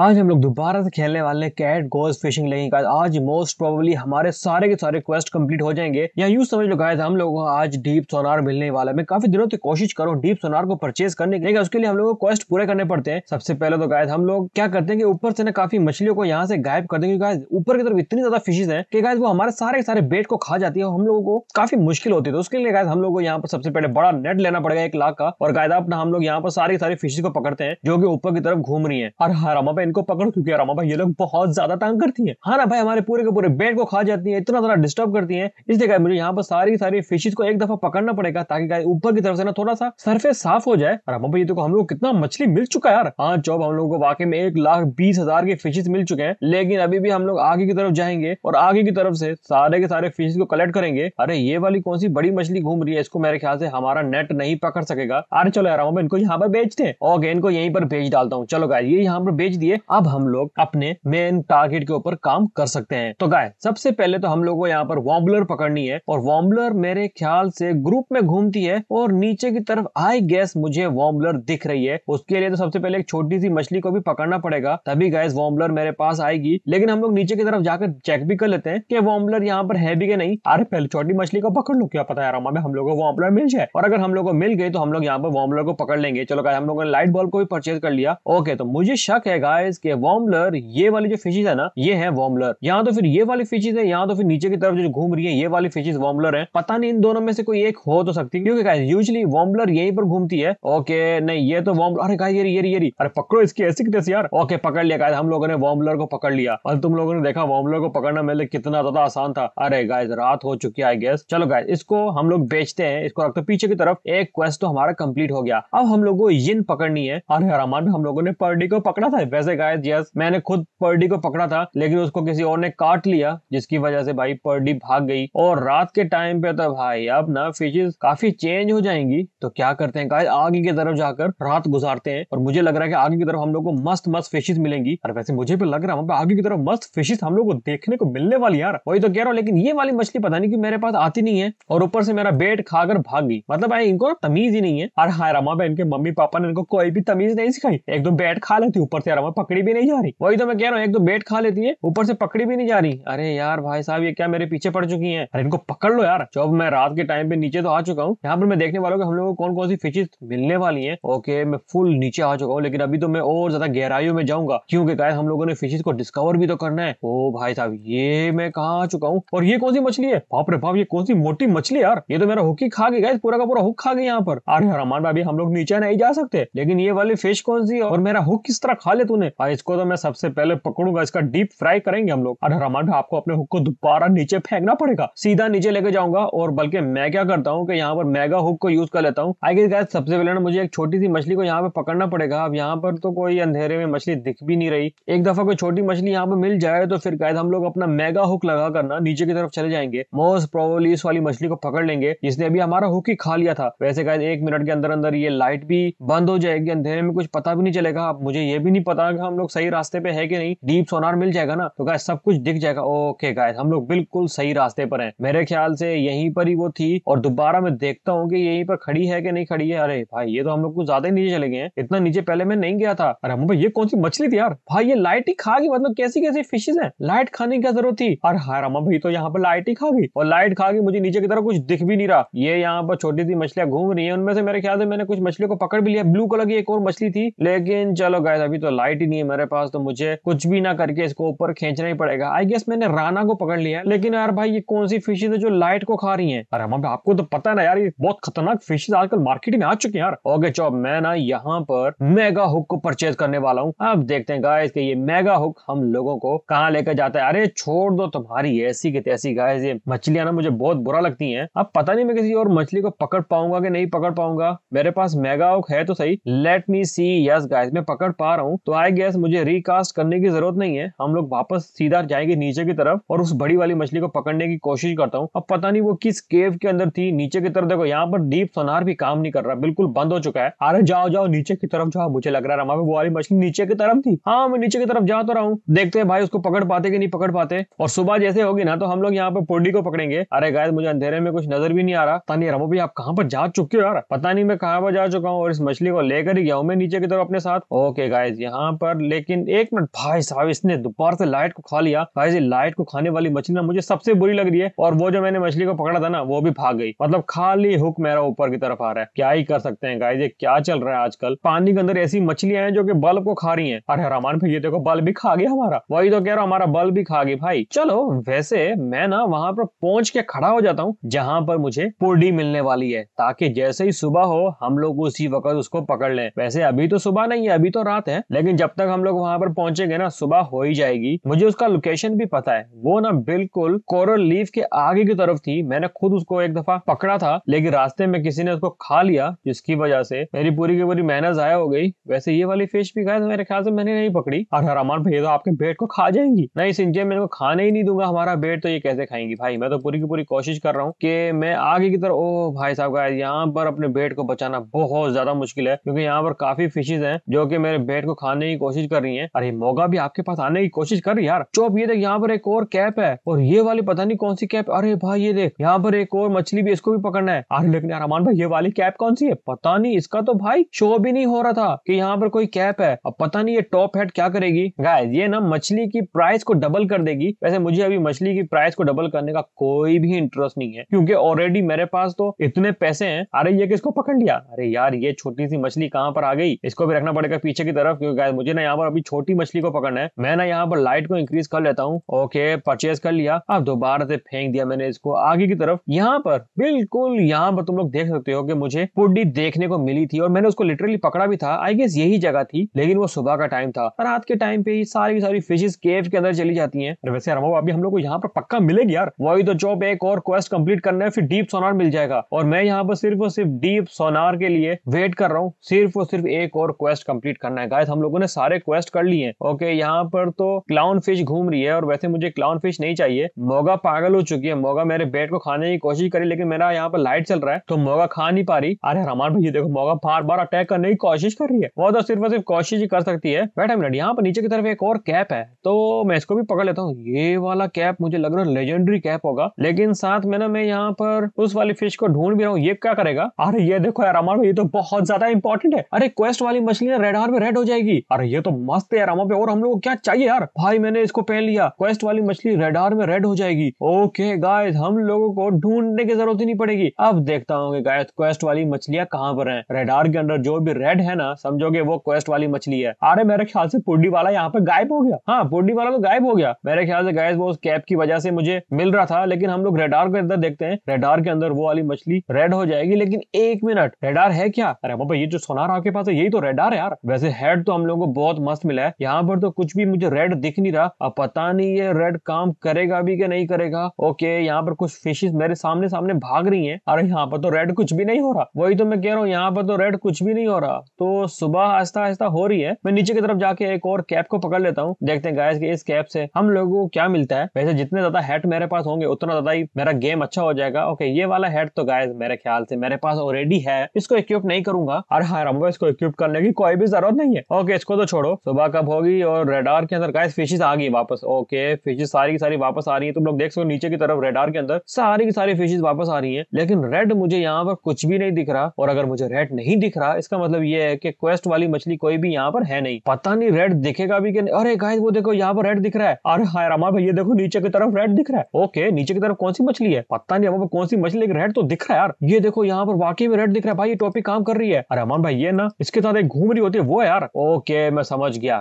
आज हम लोग दोबारा से खेलने वाले कैट गोज फिशिंग लेंगे गाइस आज मोस्ट प्रोबेबली हमारे सारे के सारे क्वेस्ट कंप्लीट हो जाएंगे या यूं समझ लो गाइस हम लोगों को आज डीप सोनार मिलने वाला है मैं काफी दिनों से कोशिश करूँ डीप सोनार को परचेज करने के लिए उसके लिए हम लोग को क्वेस्ट पूरे करने पड़ते हैं सबसे पहले तो गायद हम लोग क्या करते हैं कि ऊपर से ना काफी मछलियों को यहाँ से गायब कर देंगे गायद ऊपर की तरफ इतनी ज्यादा फिशेज है कि गायद वो हमारे सारे के सारे बेट को खा जाती है हम लोगों को काफी मुश्किल होती है तो उसके लिए गायद हम लोग को यहाँ पर सबसे पहले बड़ा नेट लेना पड़ेगा एक लाख का और गायदा अपना हम लोग यहाँ पर सारी सारी फिशेज को पकड़ते हैं जो की ऊपर की तरफ घूम रही है और हर इनको पकड़ो क्योंकि रामा भाई ये लोग बहुत ज्यादा तंग करती है हाँ ना भाई हमारे पूरे के पूरे बेड को खा जाती है इतना ज्यादा डिस्टर्ब करती है इसलिए मुझे यहाँ पर सारी सारी फिशेज को एक दफा पकड़ना पड़ेगा ताकि ऊपर की तरफ से ना थोड़ा सा सरफेस साफ हो जाए रामा भाई देखो हम लोग कितना मछली मिल चुका है यार हाँ जॉब हम लोग को वाकई में एक लाख बीस हजार के फिशेज मिल चुके हैं लेकिन अभी भी हम लोग आगे की तरफ जाएंगे और आगे की तरफ से सारे के सारे फिशेज को कलेक्ट करेंगे अरे ये वाली कौन सी बड़ी मछली घूम रही है इसको मेरे ख्याल से हमारा नेट नहीं पकड़ सकेगा अरे चलो यार इनको यहाँ पर बेचते हैं ओके इनको यहीं पर भेज डालता हूँ चलो गाय ये यहाँ पर बेच दिए अब हम लोग अपने मेन टारगेट के ऊपर काम कर सकते हैं तो गाय सबसे पहले तो हम लोग को यहाँ पर वॉम्बलर पकड़नी है और वॉम्बलर मेरे ख्याल से ग्रुप में घूमती है और नीचे की तरफ आई गैस मुझे वॉम्बलर दिख रही है उसके लिए तो सबसे पहले एक छोटी सी मछली को भी पकड़ना पड़ेगा तभी गैस वॉम्बलर मेरे पास आएगी लेकिन हम लोग नीचे की तरफ जाकर चेक भी कर लेते हैं कि वॉम्बलर यहाँ पर है भी के नहीं अरे पहले छोटी मछली को पकड़ लो क्या पता रामा में हम लोग को वॉम्बलर मिल जाए और अगर हम लोग को मिल गई तो हम लोग यहाँ पर वॉम्बलर को पकड़ लेंगे चलो गाय हम लोगों ने लाइट बॉल को भी परचेज कर लिया ओके तो मुझे शक है गाय गाइस कि वॉर्मलर ये वाली जो फिशेज है ना ये है वॉर्मलर यहाँ तो फिर ये वाली फिशेज है यहाँ तो फिर नीचे की तरफ जो घूम रही है ये वाली फिशेज वॉर्मलर है पता नहीं इन दोनों में से कोई एक हो तो सकती है क्योंकि गाइस यूजली वॉर्मलर यही पर घूमती है ओके नहीं ये तो वॉर्मलर अरे गाइस ये ये अरे पकड़ो इसकी ऐसी कितने यार ओके पकड़ लिया गाइस हम लोगों ने वॉर्मलर को पकड़ लिया और तुम लोगों ने देखा वॉर्मलर को पकड़ना मेरे लिए कितना ज्यादा आसान था अरे गाइस रात हो चुकी है आई गेस चलो गाय इसको हम लोग बेचते हैं इसको रखते पीछे की तरफ एक क्वेस्ट तो हमारा कंप्लीट हो गया अब हम लोग को यिन पकड़नी है अरे हरामान हम लोगों ने पर्डी को पकड़ा था वैसे से गायस यस मैंने खुद पर्डी को पकड़ा था लेकिन उसको किसी और ने काट लिया जिसकी वजह से भाई पर्डी भाग गई और रात के टाइम पे तो भाई अब ना फिशेज काफी चेंज हो जाएंगी तो क्या करते हैं गायस आगे की तरफ जाकर रात गुजारते हैं और मुझे लग रहा है कि आगे की तरफ हम लोग को मस्त मस्त फिशेज मिलेंगी और वैसे मुझे भी लग रहा है आगे की तरफ मस्त फिशेज हम लोग को देखने को मिलने वाली यार वही तो कह रहा हूँ लेकिन ये वाली मछली पता नहीं की मेरे पास आती नहीं है और ऊपर से मेरा बेट खाकर भाग गई मतलब भाई इनको तमीज ही नहीं है और हाँ रमा इनके मम्मी पापा ने इनको कोई भी तमीज नहीं सिखाई एकदम बैट खा लेती ऊपर से रमा पकड़ी भी नहीं जा रही वही तो मैं कह रहा हूँ एक तो बेट खा लेती है ऊपर से पकड़ी भी नहीं जा रही अरे यार भाई साहब ये क्या मेरे पीछे पड़ चुकी है अरे इनको पकड़ लो यार जब मैं रात के टाइम पे नीचे तो आ चुका हूँ यहाँ पर मैं देखने वाला हूँ हम लोगों को कौन कौन सी फिशेज मिलने वाली है ओके मैं फुल नीचे आ चुका हूँ लेकिन अभी तो मैं और ज्यादा गहराइयों में जाऊंगा क्योंकि गाय हम लोगों ने फिशेज को डिस्कवर भी तो करना है ओ oh, भाई साहब ये मैं कहा आ चुका हूँ और ये कौन सी मछली है बाप रे बाप ये कौन सी मोटी मछली यार ये तो मेरा ही खा गई गाइस पूरा का पूरा हुक खा गई यहाँ पर अरे हरमान भाई हम लोग नीचे नहीं जा सकते लेकिन ये वाली फिश कौन सी और मेरा हुक किस तरह खा ले तूने में और इसको तो मैं सबसे पहले पकड़ूंगा इसका डीप फ्राई करेंगे हम लोग और रामांडो आपको अपने हुक को दोबारा नीचे फेंकना पड़ेगा सीधा नीचे लेके जाऊंगा और बल्कि मैं क्या करता हूँ की यहाँ पर मेगा हुक को यूज कर लेता हूँ आई गेस गाइस सबसे पहले मुझे एक छोटी सी मछली को यहाँ पे पकड़ना पड़ेगा अब यहाँ पर तो कोई अंधेरे में मछली दिख भी नहीं रही एक दफा कोई छोटी मछली यहाँ पर मिल जाए तो फिर गायद हम लोग अपना मेगा हुक लगा करना नीचे की तरफ चले जाएंगे मोस्ट प्रोबली इस वाली मछली को पकड़ लेंगे जिसने अभी हमारा हुक ही खा लिया था वैसे गायद एक मिनट के अंदर अंदर ये लाइट भी बंद हो जाएगी अंधेरे में कुछ पता भी नहीं चलेगा अब मुझे ये भी नहीं पता तक हम लोग सही रास्ते पे है कि नहीं डीप सोनार मिल जाएगा ना तो गाय सब कुछ दिख जाएगा ओके गाय हम लोग बिल्कुल सही रास्ते पर है मेरे ख्याल से यहीं पर ही वो थी और दोबारा मैं देखता हूँ की यही पर खड़ी है कि नहीं खड़ी है अरे भाई ये तो हम लोग कुछ ज्यादा ही नीचे चले गए इतना नीचे पहले मैं नहीं गया था अरे भाई ये कौन सी मछली थी यार भाई ये लाइट ही खा गई मतलब कैसी कैसी फिशेज है लाइट खाने की जरूरत थी और हाँ रमा भाई तो यहाँ पर लाइट ही खा गई और लाइट खा गई मुझे नीचे की तरफ कुछ दिख भी नहीं रहा ये यहाँ पर छोटी सी मछलियां घूम रही है उनमें से मेरे ख्याल से मैंने कुछ मछलियों को पकड़ भी लिया ब्लू कलर की एक और मछली थी लेकिन चलो गाय अभी तो लाइट नहीं है मेरे पास तो मुझे कुछ भी ना करके इसको ऊपर खींचना ही पड़ेगा आई गेस मैंने राना को पकड़ लिया लेकिन यार भाई ये कौन सी फिशेज है जो लाइट को खा रही है अरे हम आपको तो पता ना यार ये बहुत खतरनाक फिशेज आजकल मार्केट में आ चुके हैं यार ओके चौब मैं ना यहाँ पर मेगा हुक को परचेज करने वाला हूँ अब देखते हैं गाय ये मेगा हुक हम लोगों को कहाँ लेकर जाता है अरे छोड़ दो तुम्हारी ऐसी की तैसी गाय ये मछलियां ना मुझे बहुत बुरा लगती है अब पता नहीं मैं किसी और मछली को पकड़ पाऊंगा कि नहीं पकड़ पाऊंगा मेरे पास मेगा हुक है तो सही let me see yes guys मैं पकड़ पा रहा हूँ तो आई गैस मुझे रिकास्ट करने की जरूरत नहीं है हम लोग वापस सीधा जाएंगे नीचे की तरफ और उस बड़ी वाली मछली को पकड़ने की कोशिश करता हूँ अब पता नहीं वो किस केव के अंदर थी नीचे की तरफ देखो यहाँ पर डीप सोनार भी काम नहीं कर रहा बिल्कुल बंद हो चुका है अरे जाओ जाओ नीचे की तरफ जाओ मुझे लग रहा है वो वाली मछली नीचे की तरफ थी हाँ मैं नीचे की तरफ जा तो रहा हूँ देखते हैं भाई उसको पकड़ पाते कि नहीं पकड़ पाते और सुबह जैसे होगी ना तो हम लोग यहाँ पर पोडी को पकड़ेंगे अरे गाय मुझे अंधेरे में कुछ नजर भी नहीं आ रहा पता नहीं रमो भी आप कहाँ पर जा चुके हो यार पता नहीं मैं कहाँ पर जा चुका हूँ और इस मछली को लेकर ही गया हूँ मैं नीचे की तरफ अपने साथ ओके गाय यहाँ पर पर लेकिन एक मिनट भाई साहब इसने दोपहर से लाइट को खा लिया भाई जी लाइट को खाने वाली मछली ना मुझे सबसे बुरी लग रही है और वो जो मैंने मछली को पकड़ा था ना वो भी भाग गई मतलब खाली हुक मेरा ऊपर की तरफ आ रहा है क्या ही कर सकते हैं गाइज ये क्या चल रहा है आजकल पानी के अंदर ऐसी मछलियां हैं जो कि बल्ब को खा रही है अरे रमान भाई ये देखो बल्ब भी खा गया हमारा वही तो कह रहा हमारा बल्ब भी खा गई भाई चलो वैसे मैं ना वहां पर पहुंच के खड़ा हो जाता हूँ जहाँ पर मुझे पुर्डी मिलने वाली है ताकि जैसे ही सुबह हो हम लोग उसी वक्त उसको पकड़ लें वैसे अभी तो सुबह नहीं है अभी तो रात है लेकिन जब जब तक हम लोग वहां पर पहुंचेंगे ना सुबह हो ही जाएगी मुझे उसका लोकेशन भी पता है वो ना बिल्कुल कोरल लीफ के आगे की तरफ थी मैंने खुद उसको एक दफा पकड़ा था लेकिन रास्ते में किसी ने उसको खा लिया जिसकी वजह से मेरी पूरी की पूरी मेहनत जाया हो गई वैसे ये वाली फिश भी खाए तो मेरे ख्याल से मैंने नहीं पकड़ी और हरामान भैया तो आपके बेट को खा जाएंगी नहीं सिंचे मैं खाने ही नहीं दूंगा हमारा बेट तो ये कैसे खाएंगी भाई मैं तो पूरी की पूरी कोशिश कर रहा हूँ कि मैं आगे की तरफ ओ भाई साहब का यहाँ पर अपने बेट को बचाना बहुत ज्यादा मुश्किल है क्योंकि यहाँ पर काफी फिशेज हैं जो कि मेरे बेट को खाने की की कोशिश कर रही है अरे मोगा भी आपके पास आने की कोशिश कर रही यार चौप ये देख यहाँ पर एक और कैप है और ये वाली पता नहीं कौन सी कैप अरे भाई ये देख यहाँ पर एक और मछली भी इसको भी पकड़ना है अरे लेकिन यार अमान भाई ये वाली कैप कौन सी है पता नहीं इसका तो भाई शो भी नहीं हो रहा था कि यहाँ पर कोई कैप है अब पता नहीं ये टॉप हेड क्या करेगी गाइस ये ना मछली की प्राइस को डबल कर देगी वैसे मुझे अभी मछली की प्राइस को डबल करने का कोई भी इंटरेस्ट नहीं है क्योंकि ऑलरेडी मेरे पास तो इतने पैसे हैं अरे ये किसको पकड़ लिया अरे यार ये छोटी सी मछली कहाँ पर आ गई इसको भी रखना पड़ेगा पीछे की तरफ क्योंकि मुझे मुझे ना यहाँ पर अभी छोटी मछली को पकड़ना है मैं ना यहाँ पर लाइट को इंक्रीज कर लेता हूँ ओके परचेज कर लिया अब दोबारा से फेंक दिया मैंने इसको आगे की तरफ यहाँ पर बिल्कुल यहाँ पर तुम लोग देख सकते हो कि मुझे पुड्डी देखने को मिली थी और मैंने उसको लिटरली पकड़ा भी था आई गेस यही जगह थी लेकिन वो सुबह का टाइम था रात के टाइम पे सारी की सारी फिशेज केव के अंदर चली जाती है वैसे रमो अभी हम लोग को यहाँ पर पक्का मिलेगी यार वही तो जॉब एक और क्वेस्ट कम्प्लीट करना है फिर डीप सोनार मिल जाएगा और मैं यहाँ पर सिर्फ और सिर्फ डीप सोनार के लिए वेट कर रहा हूँ सिर्फ और सिर्फ एक और क्वेस्ट कम्प्लीट करना है गाय हम लोगों ने सारे क्वेस्ट कर लिए ओके यहाँ पर तो क्लाउन फिश घूम रही है और वैसे मुझे क्लाउन फिश नहीं चाहिए मोगा पागल हो चुकी है मोगा मेरे बेट को खाने की कोशिश करी लेकिन मेरा यहाँ पर लाइट चल रहा है तो मोगा खा नहीं पा रही अरे रमान भैया देखो मोगा बार बार अटैक करने की कोशिश कर रही है वो तो सिर्फ सिर्फ कोशिश ही कर सकती है बैठा मिनट यहाँ पर नीचे की तरफ एक और कैप है तो मैं इसको भी पकड़ लेता हूँ ये वाला कैप मुझे लग रहा है लेजेंडरी कैप होगा लेकिन साथ में ना मैं यहाँ पर उस वाली फिश को ढूंढ भी रहा हूँ ये क्या करेगा अरे ये देखो यार हमारा ये तो बहुत ज्यादा इंपॉर्टेंट है अरे क्वेस्ट वाली मछली ना रेड हार में रेड हो जाएगी अरे ये तो मस्त है यार पे और हम लोग को क्या चाहिए यार भाई मैंने इसको पहन लिया क्वेस्ट वाली मछली रेडार में रेड हो जाएगी ओके गाइस हम लोगों को ढूंढने की जरूरत ही नहीं पड़ेगी अब देखता हूँ गाइस क्वेस्ट वाली मछलियाँ कहाँ पर है रेडार के अंदर जो भी रेड है ना समझोगे वो क्वेस्ट वाली मछली है अरे मेरे ख्याल से पुडी वाला यहाँ पे गायब हो गया हाँ पुडी वाला तो गायब हो गया मेरे ख्याल से गायब वो उस कैप की वजह से मुझे मिल रहा था लेकिन हम लोग रेडार के अंदर देखते हैं रेडार के अंदर वो वाली मछली रेड हो जाएगी लेकिन एक मिनट रेडार है क्या अरे बाबा ये जो सोनार आपके पास है यही तो रेडार है यार वैसे हेड तो हम लोगों को बहुत मस्त मिला है यहाँ पर तो कुछ भी मुझे रेड दिख नहीं रहा अब पता नहीं ये रेड काम करेगा भी कि नहीं करेगा ओके यहाँ पर कुछ फिशेज मेरे सामने सामने भाग रही है अरे यहाँ पर तो रेड कुछ भी नहीं हो रहा वही तो मैं कह रहा हूँ यहाँ पर तो रेड कुछ भी नहीं हो रहा तो सुबह आहिस्ता आहिस्ता हो रही है मैं नीचे की तरफ जाके एक और कैप को पकड़ लेता हूँ देखते हैं गाइस कि इस कैप से हम लोगों को क्या मिलता है वैसे जितने ज्यादा हेड मेरे पास होंगे उतना ज्यादा ही मेरा गेम अच्छा हो जाएगा ओके ये वाला हेड तो गाइस मेरे ख्याल से मेरे पास ऑलरेडी है इसको इक्विप नहीं करूंगा अरे हाँ रंबो इसको इक्विप करने की कोई भी जरूरत नहीं है ओके इसको तो छोड़ो सुबह कब होगी और रेडार के अंदर गाइस फिशेस आ गई वापस ओके फिशेस सारी की सारी वापस आ रही है तुम लोग देख सको नीचे की तरफ रेडार के अंदर सारी की सारी फिशेस वापस आ रही है लेकिन रेड मुझे यहाँ पर कुछ भी नहीं दिख रहा और अगर मुझे रेड नहीं दिख रहा इसका मतलब ये है कि क्वेस्ट वाली मछली कोई भी यहाँ पर है नहीं पता नहीं रेड दिखेगा भी अरे गाइस वो देखो यहाँ पर रेड दिख रहा है अरे हाय रामा भाई ये देखो नीचे की तरफ रेड दिख रहा है ओके नीचे की तरफ कौन सी मछली है पता नहीं कौन सी मछली लेकिन रेड तो दिख रहा है यार ये देखो यहाँ पर वाकई में रेड दिख रहा है भाई ये टॉपिक काम कर रही है अरे अमन भाई ये ना इसके साथ एक घूम रही होती है वो यार ओके मैं समझ गया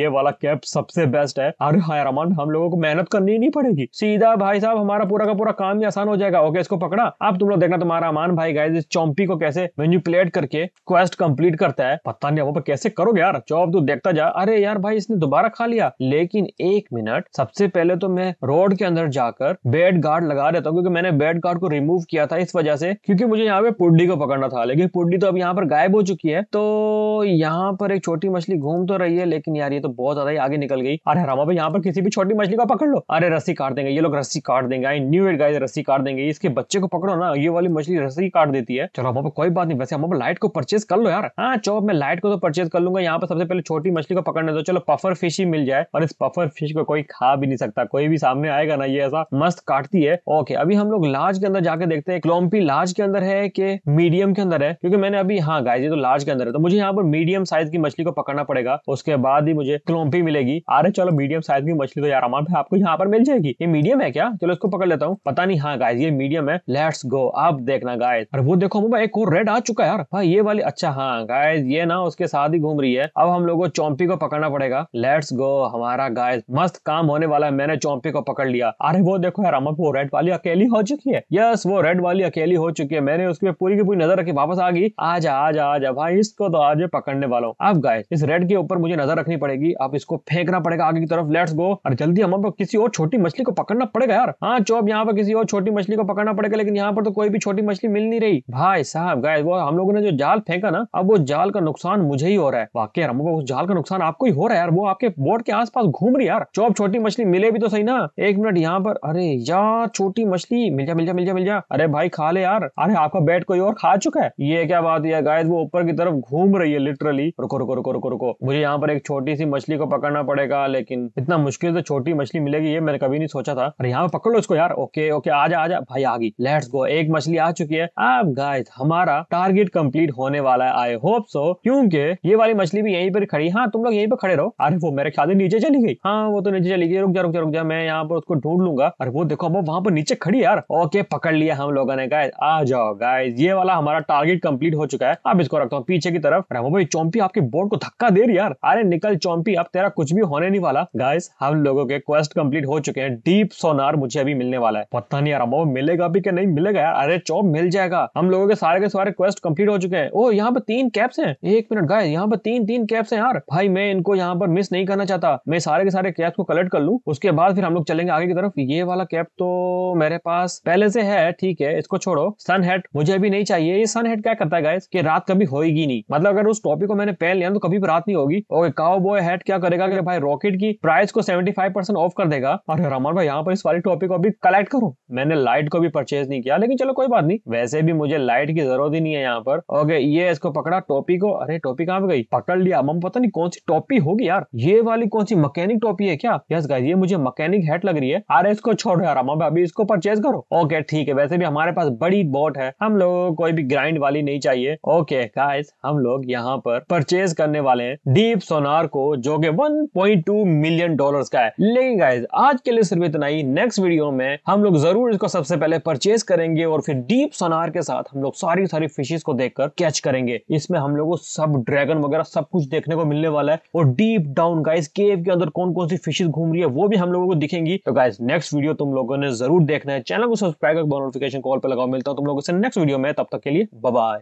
ये वाला कैप सबसे बेस्ट है अरे हाय रमन हम लोगों को मेहनत करनी ही नहीं पड़ेगी सीधा भाई साहब हमारा पूरा का पूरा काम ही आसान हो जाएगा ओके इसको पकड़ा अब तुम लोग देखना तुम्हारा अमान भाई गाइज इस चौम्पी को कैसे मैन्यूपुलेट करके क्वेस्ट कंप्लीट करता है पता नहीं वहां कैसे करोगे यार जॉब तू देखता जा अरे यार भाई इसने दोबारा खा लिया लेकिन एक मिनट सबसे पहले तो मैं रोड के अंदर जाकर बेड गार्ड लगा देता हूँ क्योंकि मैंने बेड गार्ड को रिमूव किया था इस वजह से क्योंकि मुझे यहाँ पे पुड्डी को पकड़ना था लेकिन पुड्डी तो अब यहाँ पर गायब हो चुकी है तो यहाँ पर एक छोटी मछली घूम घूम तो रही है लेकिन यार ये तो बहुत ज्यादा ही आगे निकल गई अरे हरामा भाई यहाँ पर किसी भी छोटी मछली को पकड़ लो अरे रस्सी काट देंगे ये लोग रस्सी काट देंगे आई न्यू इट गाइस रस्सी काट देंगे इसके बच्चे को पकड़ो ना ये वाली मछली रस्सी काट देती है चलो हमारे कोई बात नहीं वैसे हम लाइट को परचेज कर लो यार हाँ चौप मैं लाइट को तो परचेज कर लूंगा यहाँ पर सबसे पहले छोटी मछली को पकड़ने दो चलो पफर फिश ही मिल जाए और इस पफर फिश को कोई खा भी नहीं सकता कोई भी सामने आएगा ना ये ऐसा मस्त काटती है ओके अभी हम लोग लार्ज के अंदर जाके देखते हैं क्लोम्पी लार्ज के अंदर है कि मीडियम के अंदर है क्योंकि मैंने अभी हाँ गाय तो लार्ज के अंदर है तो मुझे यहाँ पर मीडियम साइज की मछली को पकड़ना पड़ेगा उसके बाद ही मुझे क्लोम्पी मिलेगी अरे चलो मीडियम साइज की मछली तो यार अमान भाई आपको यहाँ पर मिल जाएगी ये मीडियम है क्या चलो इसको पकड़ लेता हूँ पता नहीं हाँ गाय मीडियम है लेट्स गो अब देखना गाय और वो देखो भाई एक और रेड आ चुका है यार भाई ये वाली अच्छा हाँ गाय ये ना उसके साथ ही घूम रही है अब हम लोगों को चौम्पी को पकड़ना पड़ेगा लेट्स गो हमारा गाय मस्त काम होने वाला है मैंने चौंपी को पकड़ लिया अरे वो देखो यार अमर वो रेड वाली अकेली हो चुकी है यस वो रेड वाली अकेली हो चुकी है मैंने उसके पूरी की पूरी नजर रखी वापस आ गई आजा आजा आजा भाई इसको तो आज पकड़ने वाला हूँ अब गाय इस रेड पैड के ऊपर मुझे नजर रखनी पड़ेगी आप इसको फेंकना पड़ेगा आगे की तरफ लेट्स गो और जल्दी हम पर किसी और छोटी मछली को पकड़ना पड़ेगा यार हाँ जो अब यहाँ पर किसी और छोटी मछली को पकड़ना पड़ेगा लेकिन यहाँ पर तो कोई भी छोटी मछली मिल नहीं रही भाई साहब गाय वो हम लोगों ने जो जाल फेंका ना अब वो जाल का नुकसान मुझे ही हो रहा है वाकई यार हमको उस जाल का नुकसान आपको ही हो रहा है यार वो आपके बोर्ड के आसपास घूम रही यार जो छोटी मछली मिले भी तो सही ना एक मिनट यहाँ पर अरे यार छोटी मछली मिल जा मिल जा मिल जा मिल जा अरे भाई खा ले यार अरे आपका बैट कोई और खा चुका है ये क्या बात है गाय वो ऊपर की तरफ घूम रही है लिटरली रुको रुको रुको रुको रुको मुझे यहाँ पर एक छोटी सी मछली को पकड़ना पड़ेगा लेकिन इतना मुश्किल से छोटी मछली मिलेगी ये मैंने कभी नहीं सोचा था अरे यहाँ पे पकड़ लो इसको यार ओके ओके आजा आजा भाई आ गई लेट्स गो एक मछली आ चुकी है अब गाइस हमारा टारगेट कम्प्लीट होने वाला है आई होप सो क्योंकि ये वाली मछली भी यहीं पर खड़ी हाँ तुम लोग यहीं पर खड़े रहो अरे वो मेरे ख्याल नीचे चली गई हाँ वो तो नीचे चली गई रुक जा रुक जा रुक जा मैं यहाँ पर उसको ढूंढ लूंगा अरे वो देखो वो वहाँ पर नीचे खड़ी यार ओके पकड़ लिया हम लोगों ने गाय आ जाओ गाय ये वाला हमारा टारगेट कंप्लीट हो चुका है अब इसको रखता हूँ पीछे की तरफ वो भाई चौंपी आपके बोर्ड को धक्का दे देर यार अरे निकल चौंपी अब तेरा कुछ भी होने नहीं वाला गाइस हम लोगों के क्वेस्ट कंप्लीट हो चुके हैं डीप सोनार मुझे अभी मिलने वाला है पता नहीं यार अब मिलेगा भी क्या नहीं मिलेगा यार अरे चौप मिल जाएगा हम लोगों के सारे के सारे क्वेस्ट कम्प्लीट हो चुके हैं ओ यहाँ पर तीन कैप्स है एक मिनट गाय यहाँ पर तीन तीन कैप्स है यार भाई मैं इनको यहाँ पर मिस नहीं करना चाहता मैं सारे के सारे कैप्स को कलेक्ट कर लू उसके बाद फिर हम लोग चलेंगे आगे की तरफ ये वाला कैप तो मेरे पास पहले से है ठीक है इसको छोड़ो सन हेट मुझे अभी नहीं चाहिए ये सन हेट क्या करता है गाइस कि रात कभी होगी नहीं मतलब अगर उस टॉपिक को मैंने पहन लिया तो कभी भी रात नहीं होगी ओके काओ बॉय हैट क्या करेगा कि भाई रॉकेट की प्राइस को 75% परसेंट ऑफ कर देगा और रमन भाई यहाँ पर इस वाली टॉपिक को अभी कलेक्ट करो मैंने लाइट को भी परचेज नहीं किया लेकिन चलो कोई बात नहीं वैसे भी मुझे लाइट की जरूरत ही नहीं है यहाँ पर ओके ये इसको पकड़ा टॉपी को अरे टॉपी कहाँ पे गई पकड़ लिया मम पता नहीं कौन सी टॉपी होगी यार ये वाली कौन सी मकैनिक टॉपी है क्या यस गाइस ये मुझे मकैनिक हेट लग रही है अरे इसको छोड़ यार मम अभी इसको परचेज करो ओके ठीक है वैसे भी हमारे पास बड़ी बोट है हम लोगों को कोई भी ग्राइंड वाली नहीं चाहिए ओके गाइस हम लोग यहाँ पर परचेज करने वाले हैं डीप सोनार को जो कि 1.2 मिलियन डॉलर्स का है लेकिन गाइज आज के लिए सिर्फ इतना ही नेक्स्ट वीडियो में हम लोग जरूर इसको सबसे पहले परचेज करेंगे और फिर डीप सोनार के साथ हम लोग सारी सारी फिशेज को देखकर कैच करेंगे इसमें हम लोग को सब ड्रैगन वगैरह सब कुछ देखने को मिलने वाला है और डीप डाउन गाइज केव के अंदर कौन कौन सी फिशेज घूम रही है वो भी हम लोगों को दिखेंगी तो गाइज नेक्स्ट वीडियो तुम लोगों ने जरूर देखना है चैनल को सब्सक्राइब कर नोटिफिकेशन कॉल पर लगाओ मिलता हूँ तुम लोगों से नेक्स्ट वीडियो में तब तक के लिए बाय